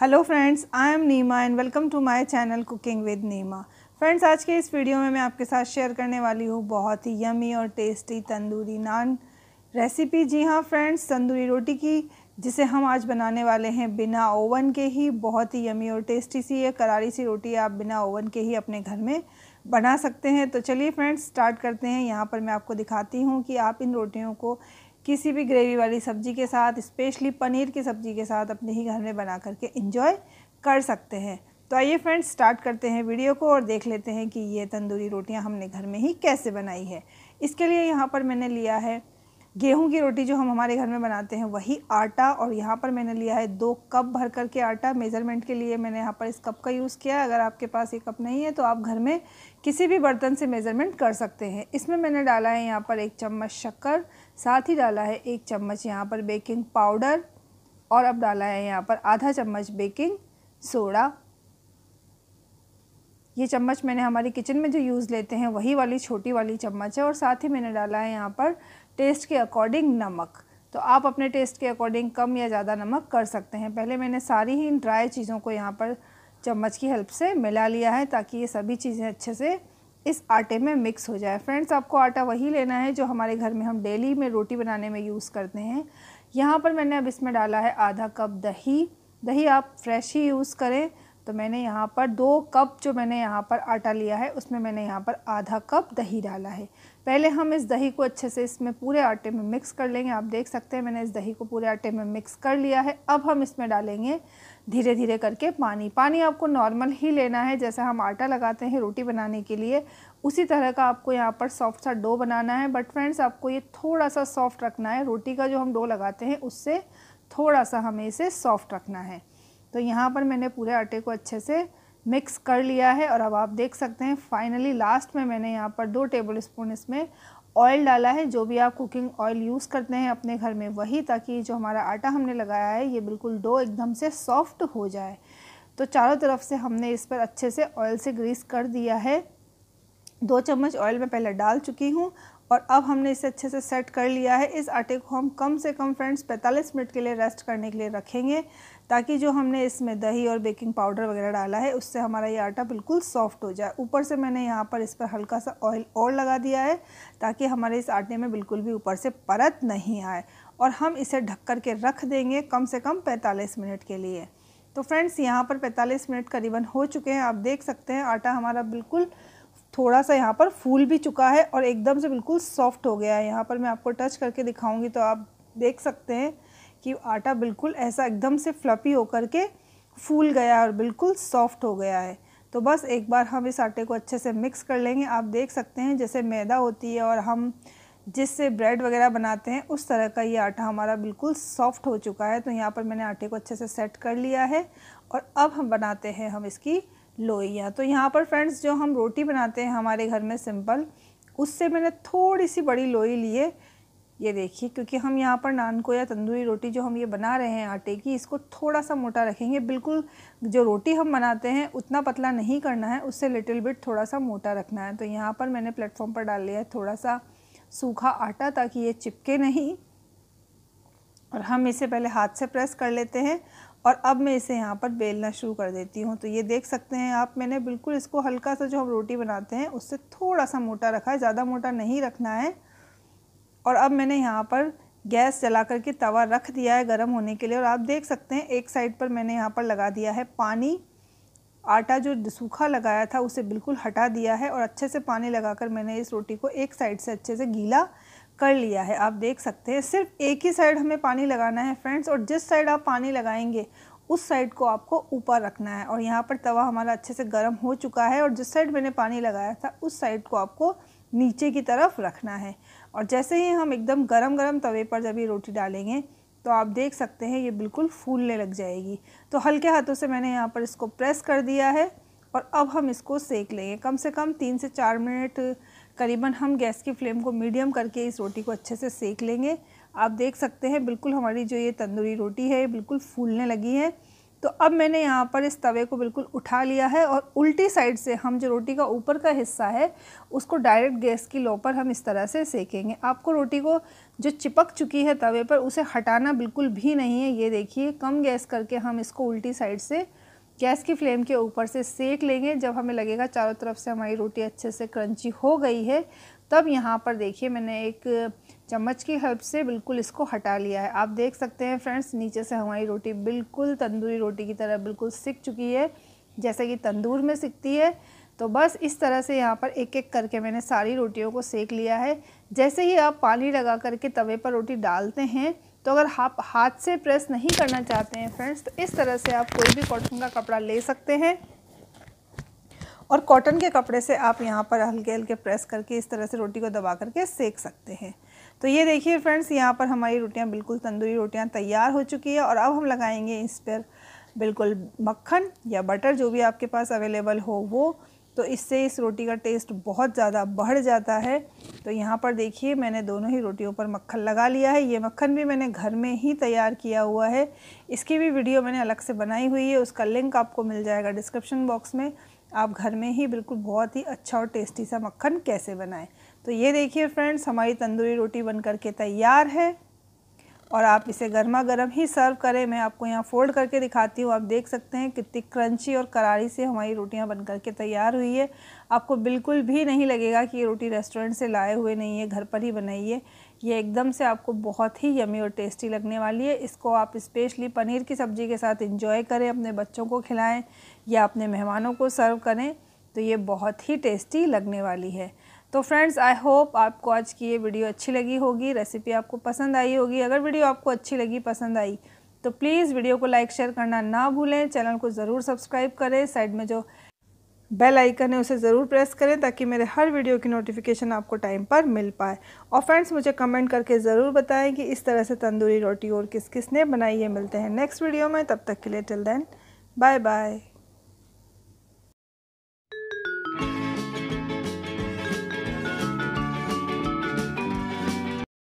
hello friends I am Neema and welcome to my channel cooking with Neema friends आज के इस video में मैं आपके साथ शेयर करने वाली हूँ बहुत ही यमी और टेस्टी तंदूरी नान रेसिपी जी हाँ फ्रेंड्स तंदूरी रोटी की जिसे हम आज बनाने वाले हैं बिना ओवन के ही बहुत ही यमी और टेस्टी सी ये करारी सी रोटी आप बिना ओवन के ही अपने घर में बना सकते हैं तो चलिए फ्रेंड्स स्टार्ट करते हैं यहाँ पर मैं आपको दिखाती हूँ कि आप इन रोटियों को किसी भी ग्रेवी वाली सब्ज़ी के साथ स्पेशली पनीर की सब्ज़ी के साथ अपने ही घर में बना करके इंजॉय कर सकते हैं तो आइए फ्रेंड्स स्टार्ट करते हैं वीडियो को और देख लेते हैं कि ये तंदूरी रोटियां हमने घर में ही कैसे बनाई है इसके लिए यहाँ पर मैंने लिया है गेहूं की रोटी जो हम हमारे घर में बनाते हैं वही आटा और यहाँ पर मैंने लिया है दो कप भर कर के आटा मेज़रमेंट के लिए मैंने यहाँ पर इस कप का यूज़ किया है अगर आपके पास ये कप नहीं है तो आप घर में किसी भी बर्तन से मेज़रमेंट कर सकते हैं इसमें मैंने डाला है यहाँ पर एक चम्मच शक्कर साथ ही डाला है एक चम्मच यहाँ पर बेकिंग पाउडर और अब डाला है यहाँ पर आधा चम्मच बेकिंग सोडा ये चम्मच मैंने हमारी किचन में जो यूज़ लेते हैं वही वाली छोटी वाली चम्मच है और साथ ही मैंने डाला है यहाँ पर टेस्ट के अकॉर्डिंग नमक तो आप अपने टेस्ट के अकॉर्डिंग कम या ज़्यादा नमक कर सकते हैं पहले मैंने सारी ही इन ड्राई चीज़ों को यहाँ पर चम्मच की हेल्प से मिला लिया है ताकि ये सभी चीज़ें अच्छे से इस आटे में मिक्स हो जाए फ्रेंड्स आपको आटा वही लेना है जो हमारे घर में हम डेली में रोटी बनाने में यूज़ करते हैं यहाँ पर मैंने अब इसमें डाला है आधा कप दही दही आप फ्रेश ही यूज़ करें तो मैंने यहाँ पर दो कप जो मैंने यहाँ पर आटा लिया है उसमें मैंने यहाँ पर आधा कप दही डाला है पहले हम इस दही को अच्छे से इसमें पूरे आटे में मिक्स कर लेंगे आप देख सकते हैं मैंने इस दही को पूरे आटे में मिक्स कर लिया है अब हम इसमें डालेंगे धीरे धीरे करके पानी पानी आपको नॉर्मल ही लेना है जैसा हम आटा लगाते हैं रोटी बनाने के लिए उसी तरह का आपको यहाँ पर सॉफ्ट सा डो बनाना है बट फ्रेंड्स आपको ये थोड़ा सा सॉफ्ट रखना है रोटी का जो हम डो लगाते हैं उससे थोड़ा सा हमें इसे सॉफ्ट रखना है तो यहाँ पर मैंने पूरे आटे को अच्छे से मिक्स कर लिया है और अब आप देख सकते हैं फाइनली लास्ट में मैंने यहाँ पर दो टेबल स्पून इसमें ऑयल डाला है जो भी आप कुकिंग ऑयल यूज़ करते हैं अपने घर में वही ताकि जो हमारा आटा हमने लगाया है ये बिल्कुल डो एकदम से सॉफ्ट हो जाए तो चारों तरफ से हमने इस पर अच्छे से ऑयल से ग्रीस कर दिया है दो चम्मच ऑयल मैं पहले डाल चुकी हूँ और अब हमने इसे अच्छे से सेट कर लिया है इस आटे को हम कम से कम फ्रेंड्स 45 मिनट के लिए रेस्ट करने के लिए रखेंगे ताकि जो हमने इसमें दही और बेकिंग पाउडर वगैरह डाला है उससे हमारा ये आटा बिल्कुल सॉफ्ट हो जाए ऊपर से मैंने यहाँ पर इस पर हल्का सा ऑयल और लगा दिया है ताकि हमारे इस आटे में बिल्कुल भी ऊपर से परत नहीं आए और हम इसे ढक कर के रख देंगे कम से कम 45 मिनट के लिए तो फ्रेंड्स यहाँ पर 45 मिनट करीबन हो चुके हैं आप देख सकते हैं आटा हमारा बिल्कुल थोड़ा सा यहाँ पर फूल भी चुका है और एकदम से बिल्कुल सॉफ्ट हो गया है यहाँ पर मैं आपको टच करके दिखाऊँगी तो आप देख सकते हैं कि आटा बिल्कुल ऐसा एकदम से फ्लफ़ी होकर के फूल गया और बिल्कुल सॉफ्ट हो गया है तो बस एक बार हम इस आटे को अच्छे से मिक्स कर लेंगे आप देख सकते हैं जैसे मैदा होती है और हम जिससे ब्रेड वगैरह बनाते हैं उस तरह का ये आटा हमारा बिल्कुल सॉफ्ट हो चुका है तो यहाँ पर मैंने आटे को अच्छे से सेट कर लिया है और अब हम बनाते हैं हम इसकी लोइयाँ तो यहाँ पर फ्रेंड्स जो हम रोटी बनाते हैं हमारे घर में सिंपल उससे मैंने थोड़ी सी बड़ी लोई लिए ये देखिए क्योंकि हम यहाँ पर नान को या तंदूरी रोटी जो हम ये बना रहे हैं आटे की इसको थोड़ा सा मोटा रखेंगे बिल्कुल जो रोटी हम बनाते हैं उतना पतला नहीं करना है उससे लिटिल बिट थोड़ा सा मोटा रखना है तो यहाँ पर मैंने प्लेटफॉर्म पर डाल लिया है थोड़ा सा सूखा आटा ताकि ये चिपके नहीं और हम इसे पहले हाथ से प्रेस कर लेते हैं और अब मैं इसे यहाँ पर बेलना शुरू कर देती हूँ तो ये देख सकते हैं आप मैंने बिल्कुल इसको हल्का सा जो हम रोटी बनाते हैं उससे थोड़ा सा मोटा रखा है ज़्यादा मोटा नहीं रखना है और अब मैंने यहाँ पर गैस जला करके तवा रख दिया है गर्म होने के लिए और आप देख सकते हैं एक साइड पर मैंने यहाँ पर लगा दिया है पानी आटा जो सूखा लगाया था उसे बिल्कुल हटा दिया है और अच्छे से पानी लगाकर मैंने इस रोटी को एक साइड से अच्छे से गीला कर लिया है आप देख सकते हैं सिर्फ एक ही साइड हमें पानी लगाना है फ्रेंड्स और जिस साइड आप पानी लगाएंगे उस साइड को आपको ऊपर रखना है और यहाँ पर तवा हमारा अच्छे से गर्म हो चुका है और जिस साइड मैंने पानी लगाया था उस साइड को आपको नीचे की तरफ रखना है और जैसे ही हम एकदम गरम गरम तवे पर जब ये रोटी डालेंगे तो आप देख सकते हैं ये बिल्कुल फूलने लग जाएगी तो हल्के हाथों से मैंने यहाँ पर इसको प्रेस कर दिया है और अब हम इसको सेक लेंगे कम से कम तीन से चार मिनट करीबन हम गैस की फ्लेम को मीडियम करके इस रोटी को अच्छे से सेक लेंगे आप देख सकते हैं बिल्कुल हमारी जो ये तंदूरी रोटी है ये बिल्कुल फूलने लगी है तो अब मैंने यहाँ पर इस तवे को बिल्कुल उठा लिया है और उल्टी साइड से हम जो रोटी का ऊपर का हिस्सा है उसको डायरेक्ट गैस की लो पर हम इस तरह से सेकेंगे आपको रोटी को जो चिपक चुकी है तवे पर उसे हटाना बिल्कुल भी नहीं है ये देखिए कम गैस करके हम इसको उल्टी साइड से गैस की फ्लेम के ऊपर से सेक लेंगे जब हमें लगेगा चारों तरफ से हमारी रोटी अच्छे से क्रंची हो गई है तब यहाँ पर देखिए मैंने एक चम्मच की हेल्प से बिल्कुल इसको हटा लिया है आप देख सकते हैं फ्रेंड्स नीचे से हमारी रोटी बिल्कुल तंदूरी रोटी की तरह बिल्कुल सिक चुकी है जैसे कि तंदूर में सिकती है तो बस इस तरह से यहाँ पर एक एक करके मैंने सारी रोटियों को सेक लिया है जैसे ही आप पानी लगा करके तवे पर रोटी डालते हैं तो अगर आप हाथ से प्रेस नहीं करना चाहते हैं फ्रेंड्स तो इस तरह से आप कोई भी कॉटन का कपड़ा ले सकते हैं और कॉटन के कपड़े से आप यहाँ पर हल्के हल्के प्रेस करके इस तरह से रोटी को दबा करके सेक सकते हैं तो ये देखिए फ्रेंड्स यहाँ पर हमारी रोटियाँ बिल्कुल तंदूरी रोटियाँ तैयार हो चुकी है और अब हम लगाएंगे इस पर बिल्कुल मक्खन या बटर जो भी आपके पास अवेलेबल हो वो तो इससे इस रोटी का टेस्ट बहुत ज़्यादा बढ़ जाता है तो यहाँ पर देखिए मैंने दोनों ही रोटियों पर मक्खन लगा लिया है ये मक्खन भी मैंने घर में ही तैयार किया हुआ है इसकी भी वीडियो मैंने अलग से बनाई हुई है उसका लिंक आपको मिल जाएगा डिस्क्रिप्शन बॉक्स में आप घर में ही बिल्कुल बहुत ही अच्छा और टेस्टी सा मक्खन कैसे बनाएं तो ये देखिए फ्रेंड्स हमारी तंदूरी रोटी बन करके तैयार है और आप इसे गर्मा गर्म ही सर्व करें मैं आपको यहाँ फोल्ड करके दिखाती हूँ आप देख सकते हैं कितनी क्रंची और करारी से हमारी रोटियाँ बन करके तैयार हुई है आपको बिल्कुल भी नहीं लगेगा कि ये रोटी रेस्टोरेंट से लाए हुए नहीं है घर पर ही बनाइए ये एकदम से आपको बहुत ही यमी और टेस्टी लगने वाली है इसको आप स्पेशली पनीर की सब्ज़ी के साथ इंजॉय करें अपने बच्चों को खिलाएं या अपने मेहमानों को सर्व करें तो ये बहुत ही टेस्टी लगने वाली है तो फ्रेंड्स आई होप आपको आज की ये वीडियो अच्छी लगी होगी रेसिपी आपको पसंद आई होगी अगर वीडियो आपको अच्छी लगी पसंद आई तो प्लीज़ वीडियो को लाइक शेयर करना ना भूलें चैनल को ज़रूर सब्सक्राइब करें साइड में जो बेल आइकन है उसे ज़रूर प्रेस करें ताकि मेरे हर वीडियो की नोटिफिकेशन आपको टाइम पर मिल पाए और फ्रेंड्स मुझे कमेंट करके ज़रूर बताएं कि इस तरह से तंदूरी रोटी और किस किस ने बनाई है मिलते हैं नेक्स्ट वीडियो में तब तक के लिए टिल देन बाय बाय